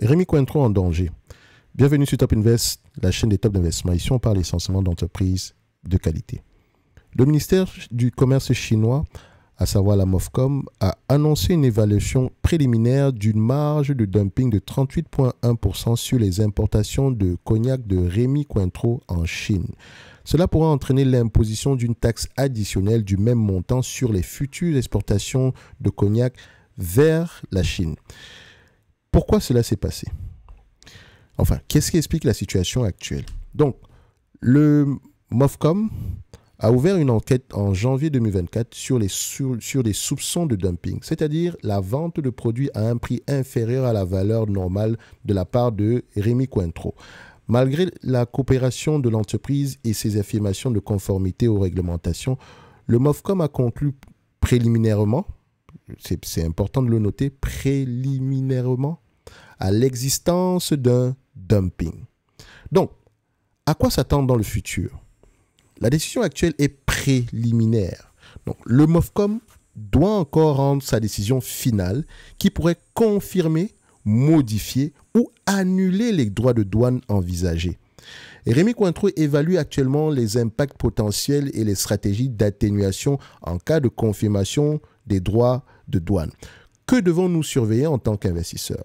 Rémi Cointreau en danger. Bienvenue sur Top Invest, la chaîne des top d'investissement. Ici, on parle essentiellement d'entreprises de qualité. Le ministère du Commerce chinois, à savoir la MOFCOM, a annoncé une évaluation préliminaire d'une marge de dumping de 38,1% sur les importations de cognac de Rémi Cointreau en Chine. Cela pourra entraîner l'imposition d'une taxe additionnelle du même montant sur les futures exportations de cognac vers la Chine. Pourquoi cela s'est passé Enfin, qu'est-ce qui explique la situation actuelle Donc, le MOFCOM a ouvert une enquête en janvier 2024 sur les, sur, soupçons de dumping, c'est-à-dire la vente de produits à un prix inférieur à la valeur normale de la part de Rémi Cointreau. Malgré la coopération de l'entreprise et ses affirmations de conformité aux réglementations, le MOFCOM a conclu préliminairement, c'est important de le noter, préliminairement, à l'existence d'un dumping. Donc, à quoi s'attendre dans le futur La décision actuelle est préliminaire. Donc, le MOFCOM doit encore rendre sa décision finale qui pourrait confirmer, modifier ou annuler les droits de douane envisagés. Rémi Cointreau évalue actuellement les impacts potentiels et les stratégies d'atténuation en cas de confirmation des droits de douane. Que devons-nous surveiller en tant qu'investisseurs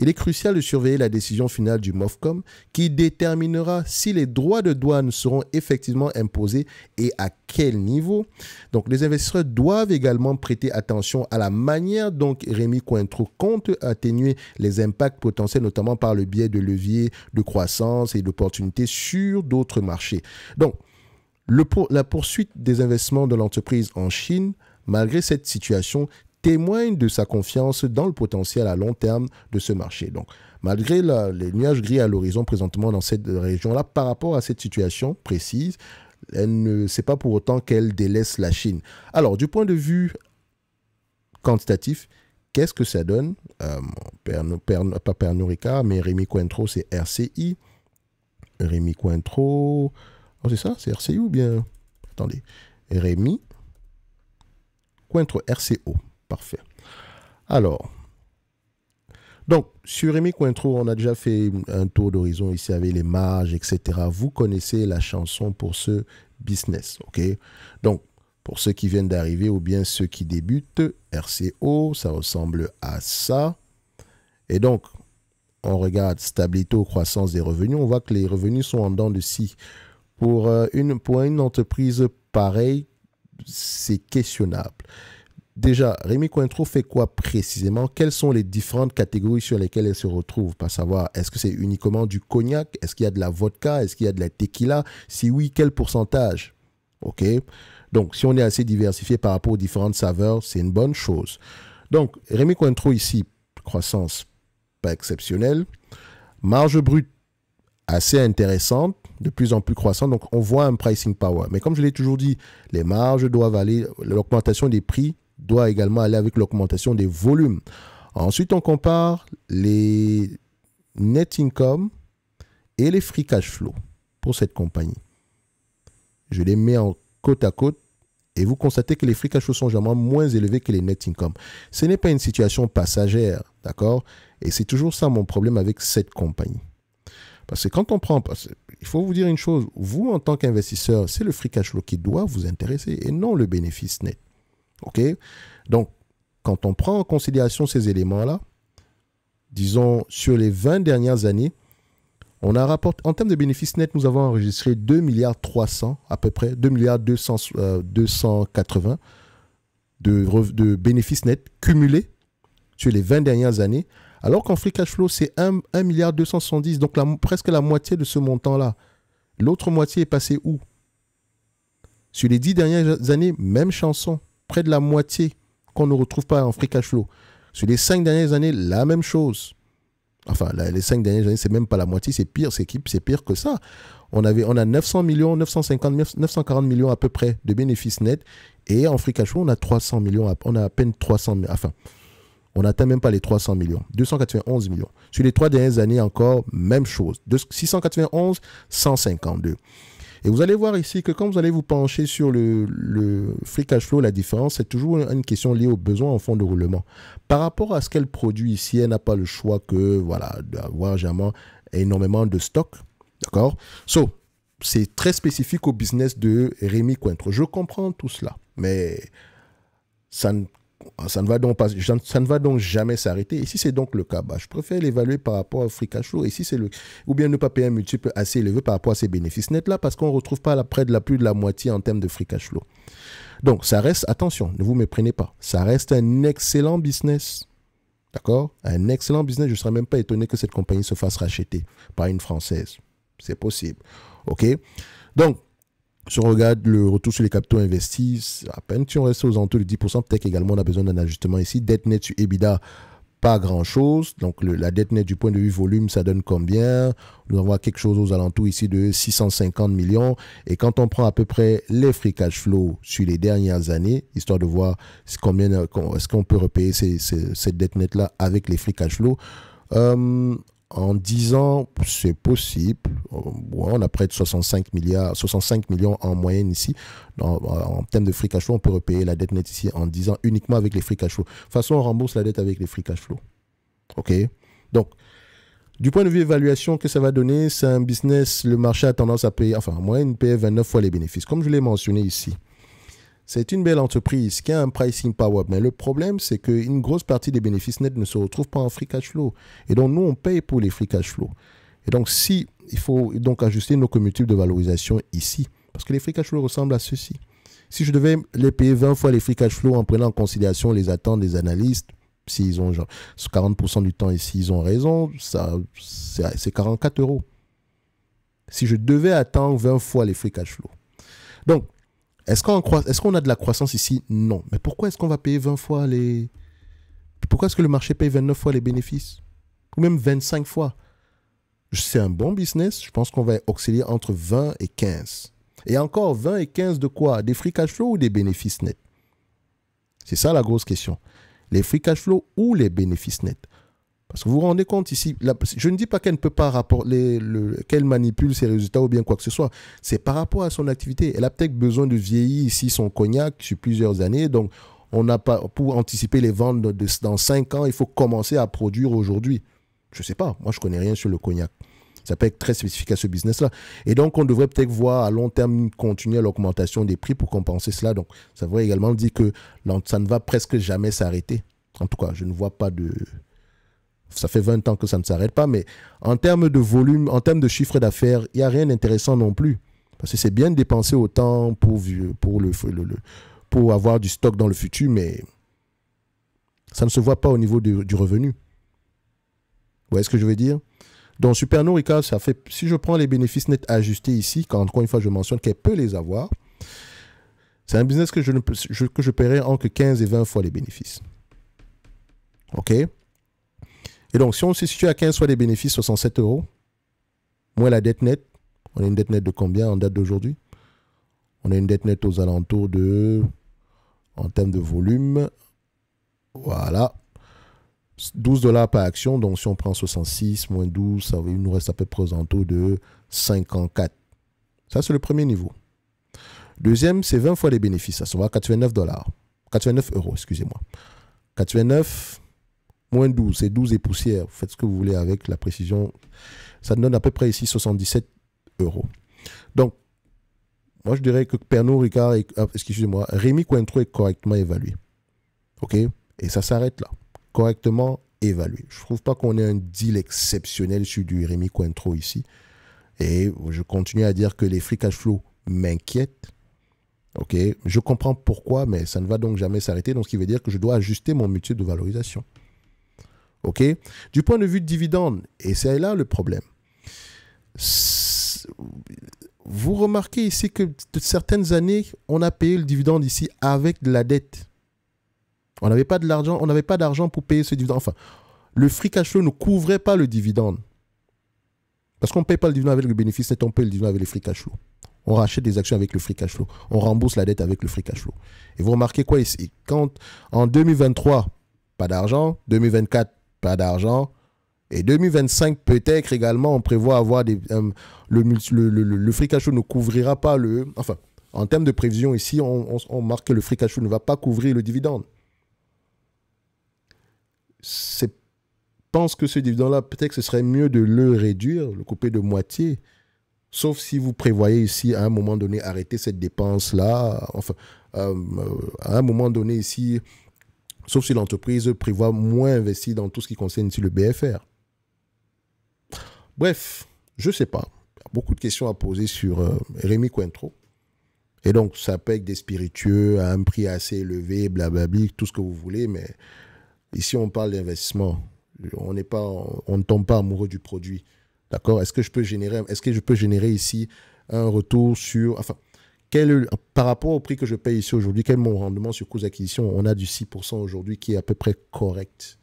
il est crucial de surveiller la décision finale du MOFCOM qui déterminera si les droits de douane seront effectivement imposés et à quel niveau. Donc les investisseurs doivent également prêter attention à la manière dont Rémi Cointreau compte atténuer les impacts potentiels, notamment par le biais de leviers de croissance et d'opportunités sur d'autres marchés. Donc la poursuite des investissements de l'entreprise en Chine, malgré cette situation, témoigne de sa confiance dans le potentiel à long terme de ce marché. Donc, malgré les nuages gris à l'horizon présentement dans cette région-là, par rapport à cette situation précise, elle ne c'est pas pour autant qu'elle délaisse la Chine. Alors, du point de vue quantitatif, qu'est-ce que ça donne euh, Pas Pernod Ricard, mais Rémi Cointreau, c'est RCI. Rémi Cointreau... Oh, c'est ça C'est RCI ou bien... Attendez. Rémi Cointreau, RCO. Parfait. Alors, donc, sur Rémi Cointreau, on a déjà fait un tour d'horizon ici avec les marges, etc. Vous connaissez la chanson pour ce business, OK Donc, pour ceux qui viennent d'arriver ou bien ceux qui débutent, RCO, ça ressemble à ça. Et donc, on regarde stabilité ou croissance des revenus, on voit que les revenus sont en dents de scie. Pour euh, une, pour une entreprise pareille, c'est questionnable. Déjà, Rémi Cointreau fait quoi précisément Quelles sont les différentes catégories sur lesquelles elle se retrouve Pas savoir, est-ce que c'est uniquement du cognac Est-ce qu'il y a de la vodka Est-ce qu'il y a de la tequila Si oui, quel pourcentage OK Donc, si on est assez diversifié par rapport aux différentes saveurs, c'est une bonne chose. Donc, Rémi Cointreau ici, croissance pas exceptionnelle. Marge brute assez intéressante, de plus en plus croissante. Donc, on voit un pricing power. Mais comme je l'ai toujours dit, les marges doivent aller, l'augmentation des prix doit également aller avec l'augmentation des volumes. Ensuite, on compare les net income et les free cash flow pour cette compagnie. Je les mets en côte à côte et vous constatez que les free cash flow sont généralement moins élevés que les net income. Ce n'est pas une situation passagère, d'accord Et c'est toujours ça mon problème avec cette compagnie. Parce que quand on prend, il faut vous dire une chose, vous en tant qu'investisseur, c'est le free cash flow qui doit vous intéresser et non le bénéfice net. OK Donc, quand on prend en considération ces éléments-là, disons, sur les 20 dernières années, on a en termes de bénéfices nets, nous avons enregistré 2 milliards 300 à peu près, 2 milliards 280 euh, de, de, bénéfices nets cumulés sur les 20 dernières années, alors qu'en free cash flow, c'est 1, milliard donc presque la moitié de ce montant-là. L'autre moitié est passée où Sur les 10 dernières années, même chanson près de la moitié qu'on ne retrouve pas en free cash flow. Sur les cinq dernières années, la même chose. Enfin, les cinq dernières années, c'est même pas la moitié, c'est pire, c'est c'est pire que ça. On, avait, on a 900 millions, 950, 940 millions à peu près de bénéfices nets. Et en free cash flow, on a 300 millions, on a à peine 300, enfin, on n'atteint même pas les 300 millions, 291 millions. Sur les trois dernières années encore, même chose. 691, 152. Et vous allez voir ici que quand vous allez vous pencher sur le, le free cash flow, la différence, c'est toujours une question liée aux besoins en fonds de roulement. Par rapport à ce qu'elle produit ici, elle n'a pas le choix que voilà d'avoir énormément de stock. D'accord So, c'est très spécifique au business de Rémi Cointre. Je comprends tout cela, mais ça ne ah, ça ne va donc pas, ça ne va donc jamais s'arrêter. Et si c'est donc le cas, bah, je préfère l'évaluer par rapport au free cash flow. Et c'est le, ou bien ne pas payer un multiple assez élevé par rapport à ces bénéfices nets là, parce qu'on ne retrouve pas la, près de la plus de la moitié en termes de free cash flow. Donc, ça reste, attention, ne vous méprenez pas, ça reste un excellent business. D'accord Un excellent business. Je ne serais même pas étonné que cette compagnie se fasse racheter par une Française. C'est possible. OK Donc, si on regarde le retour sur les capitaux investis, à peine si on reste aux alentours de 10%, peut-être également on a besoin d'un ajustement ici. Dette nette sur EBITDA, pas grand-chose. Donc la dette nette du point de vue volume, ça donne combien Nous avons quelque chose aux alentours ici de 650 millions. Et quand on prend à peu près les free cash flow sur les dernières années, histoire de voir combien est-ce qu'on peut repayer cette dette nette-là avec les free cash flow, euh, en 10 ans, c'est possible. Euh, on a près de 65, milliards, 65 millions en moyenne ici. Euh, en, termes de free cash flow, on peut repayer la dette nette ici en 10 ans uniquement avec les free cash flow. De toute façon, on rembourse la dette avec les free cash flow. OK Donc, du point de vue évaluation que ça va donner, c'est un business, le marché a tendance à payer, enfin, en moyenne, il 29 fois les bénéfices. Comme je l'ai mentionné ici, c'est une belle entreprise qui a un pricing power, mais le problème, c'est qu'une grosse partie des bénéfices nets ne se retrouvent pas en free cash flow. Et donc, nous, on paye pour les free cash flow. Et donc, si il faut donc ajuster nos commutables de valorisation ici, parce que les free cash flow ressemblent à ceci. Si je devais les payer 20 fois les free cash flow en prenant en considération les attentes des analystes, s'ils ils ont genre 40% du temps et s'ils ont raison, ça, c'est 44 euros. Si je devais attendre 20 fois les free cash flow. Donc, est-ce qu'on a de la croissance ici Non. Mais pourquoi est-ce qu'on va payer 20 fois les... Pourquoi est-ce que le marché paye 29 fois les bénéfices Ou même 25 fois C'est un bon business. Je pense qu'on va osciller entre 20 et 15. Et encore, 20 et 15 de quoi Des free cash flow ou des bénéfices nets C'est ça la grosse question. Les free cash flow ou les bénéfices nets parce que vous vous rendez compte ici, je ne dis pas qu'elle ne peut pas rapporter, qu'elle manipule ses résultats ou bien quoi que ce soit. C'est par rapport à son activité. Elle a peut-être besoin de vieillir ici son cognac sur plusieurs années. Donc, on n'a pas, pour anticiper les ventes dans 5 ans, il faut commencer à produire aujourd'hui. Je ne sais pas. Moi, je ne connais rien sur le cognac. Ça peut être très spécifique à ce business-là. Et donc, on devrait peut-être voir à long terme continuer l'augmentation des prix pour compenser cela. Donc, ça devrait également dire que ça ne va presque jamais s'arrêter. En tout cas, je ne vois pas de, ça fait 20 ans que ça ne s'arrête pas, mais en termes de volume, en termes de chiffre d'affaires, il n'y a rien d'intéressant non plus. Parce que c'est bien de dépenser autant pour, le, pour avoir du stock dans le futur, mais ça ne se voit pas au niveau du, revenu. Vous voyez ce que je veux dire Donc, Supernorica, ça fait, si je prends les bénéfices nets ajustés ici, quand encore une fois je mentionne qu'elle peut les avoir, c'est un business que je, ne, que je paierai entre 15 et 20 fois les bénéfices. OK et donc, si on se situe à 15 fois les bénéfices, 67 euros, moins la dette nette, on a une dette nette de combien en date d'aujourd'hui On a une dette nette aux alentours de, en termes de volume, voilà, 12 dollars par action. Donc, si on prend 66 moins 12, ça, il nous reste à peu près aux alentours de 54. Ça, c'est le premier niveau. Deuxième, c'est 20 fois les bénéfices. Ça se voit 89 dollars. 89 euros, excusez-moi. 89 Moins 12, c'est 12 et poussière. Faites ce que vous voulez avec la précision. Ça donne à peu près ici 77 euros. Donc, moi, je dirais que Pernod Ricard, ah, excusez-moi, Rémi Cointreau est correctement évalué. OK Et ça s'arrête là. Correctement évalué. Je ne trouve pas qu'on ait un deal exceptionnel sur du Rémi Cointreau ici. Et je continue à dire que les free cash flow m'inquiètent. OK Je comprends pourquoi, mais ça ne va donc jamais s'arrêter. Donc, ce qui veut dire que je dois ajuster mon mutu de valorisation. OK Du point de vue de dividende, et c'est là le problème. Vous remarquez ici que de certaines années, on a payé le dividende ici avec de la dette. On n'avait pas de l'argent, on n'avait pas d'argent pour payer ce dividende. Enfin, le free cash flow ne couvrait pas le dividende. Parce qu'on ne paye pas le dividende avec le bénéfice on paye le dividende avec le free cash flow. On rachète des actions avec le free cash flow. On rembourse la dette avec le free cash flow. Et vous remarquez quoi ici Quand en 2023, pas d'argent, 2024, pas d'argent. Et 2025, peut-être également, on prévoit avoir des. Euh, le, le, le, le, ne couvrira pas le. Enfin, en termes de prévision, ici, on, on, marque que le free ne va pas couvrir le dividende. c'est pense que ce dividende-là, peut-être que ce serait mieux de le réduire, le couper de moitié. Sauf si vous prévoyez ici, à un moment donné, arrêter cette dépense-là. Enfin, euh, euh, à un moment donné ici, Sauf si l'entreprise prévoit moins investir dans tout ce qui concerne le BFR. Bref, je ne sais pas. Beaucoup de questions à poser sur euh, Rémi Cointreau. Et donc, ça peut être des spiritueux à un prix assez élevé, blablabli, tout ce que vous voulez, mais ici, on parle d'investissement. On n'est pas, on ne tombe pas amoureux du produit. D'accord Est-ce que je peux générer, est-ce que je peux générer ici un retour sur, enfin, quel, par rapport au prix que je paye ici aujourd'hui, quel est mon rendement sur coûts d'acquisition On a du 6% aujourd'hui qui est à peu près correct.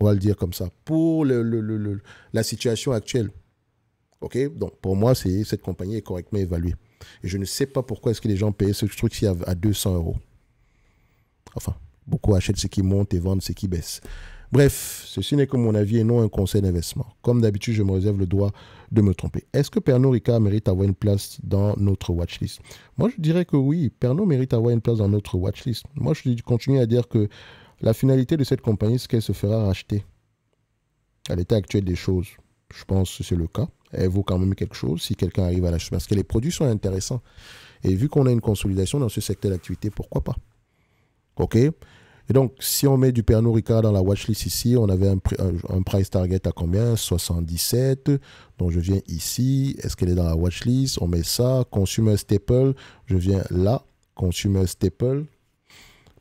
On va le dire comme ça. Pour la situation actuelle. OK Donc, pour moi, cette compagnie est correctement évaluée. Et je ne sais pas pourquoi est-ce que les gens payent ce truc-ci à, à 200 euros. Enfin, beaucoup achètent ce qui monte et vendent ce qui baisse. Bref, ceci n'est que mon avis et non un conseil d'investissement. Comme d'habitude, je me réserve le droit de me tromper. Est-ce que Pernod Ricard mérite avoir une place dans notre watchlist Moi, je dirais que oui, Pernod mérite avoir une place dans notre watchlist. Moi, je continue à dire que la finalité de cette compagnie, c'est qu'elle se fera racheter. À l'état actuel des choses, je pense que c'est le cas. Elle vaut quand même quelque chose si quelqu'un arrive à l'acheter. Parce que les produits sont intéressants. Et vu qu'on a une consolidation dans ce secteur d'activité, pourquoi pas OK et donc, si on met du Pernod Ricard dans la watchlist ici, on avait un, price target à combien 77. Donc, je viens ici. Est-ce qu'elle est dans la watchlist On met ça. Consumer Staple. Je viens là. Consumer Staple.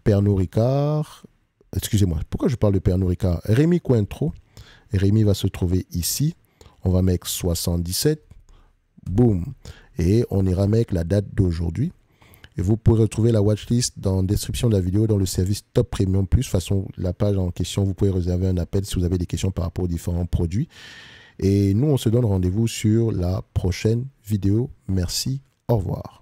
Pernod Ricard. Excusez-moi, pourquoi je parle de Pernod Ricard Rémi Cointreau. Rémi va se trouver ici. On va mettre 77. Boum. Et on ira mettre la date d'aujourd'hui. Et vous pouvez retrouver la watchlist dans la description de la vidéo dans le service Top Premium Plus. De toute façon, la page en question, vous pouvez réserver un appel si vous avez des questions par rapport aux différents produits. Et nous, on se donne rendez-vous sur la prochaine vidéo. Merci. Au revoir.